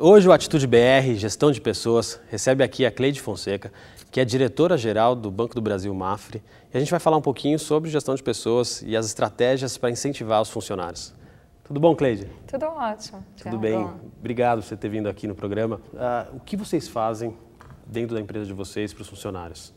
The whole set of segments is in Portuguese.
Hoje o Atitude BR, Gestão de Pessoas, recebe aqui a Cleide Fonseca, que é diretora-geral do Banco do Brasil Mafre, e a gente vai falar um pouquinho sobre gestão de pessoas e as estratégias para incentivar os funcionários. Tudo bom, Cleide? Tudo ótimo. Tudo Tchau. bem. Obrigado por você ter vindo aqui no programa. Uh, o que vocês fazem dentro da empresa de vocês para os funcionários?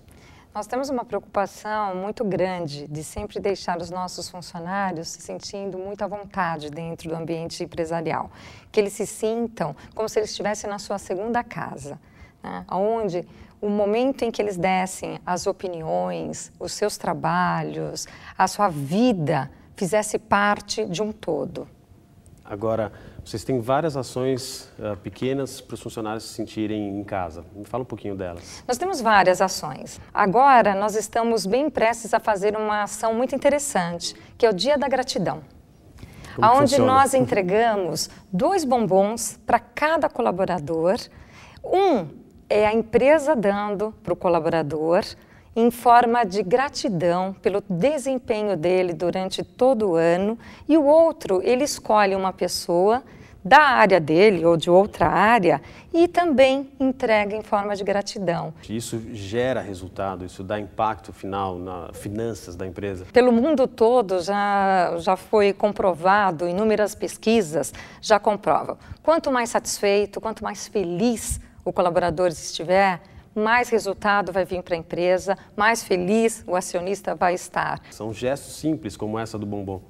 Nós temos uma preocupação muito grande de sempre deixar os nossos funcionários se sentindo muito à vontade dentro do ambiente empresarial, que eles se sintam como se eles estivessem na sua segunda casa, né? onde o momento em que eles dessem as opiniões, os seus trabalhos, a sua vida fizesse parte de um todo. Agora, vocês têm várias ações uh, pequenas para os funcionários se sentirem em casa. Me fala um pouquinho delas. Nós temos várias ações. Agora, nós estamos bem prestes a fazer uma ação muito interessante, que é o Dia da Gratidão. onde nós entregamos dois bombons para cada colaborador. Um é a empresa dando para o colaborador em forma de gratidão pelo desempenho dele durante todo o ano, e o outro ele escolhe uma pessoa da área dele ou de outra área e também entrega em forma de gratidão. Isso gera resultado, isso dá impacto final nas finanças da empresa? Pelo mundo todo já, já foi comprovado, inúmeras pesquisas já comprovam. Quanto mais satisfeito, quanto mais feliz o colaborador estiver, mais resultado vai vir para a empresa, mais feliz o acionista vai estar. São gestos simples como essa do bombom.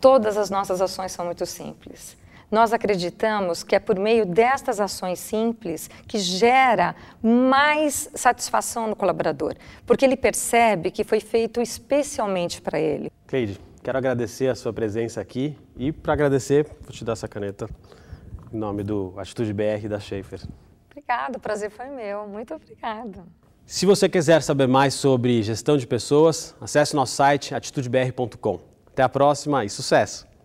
Todas as nossas ações são muito simples. Nós acreditamos que é por meio destas ações simples que gera mais satisfação no colaborador, porque ele percebe que foi feito especialmente para ele. Cleide, quero agradecer a sua presença aqui e, para agradecer, vou te dar essa caneta em nome do Atitude BR da Schaefer. Obrigado, o prazer foi meu. Muito obrigado. Se você quiser saber mais sobre gestão de pessoas, acesse nosso site atitudebr.com. Até a próxima e sucesso!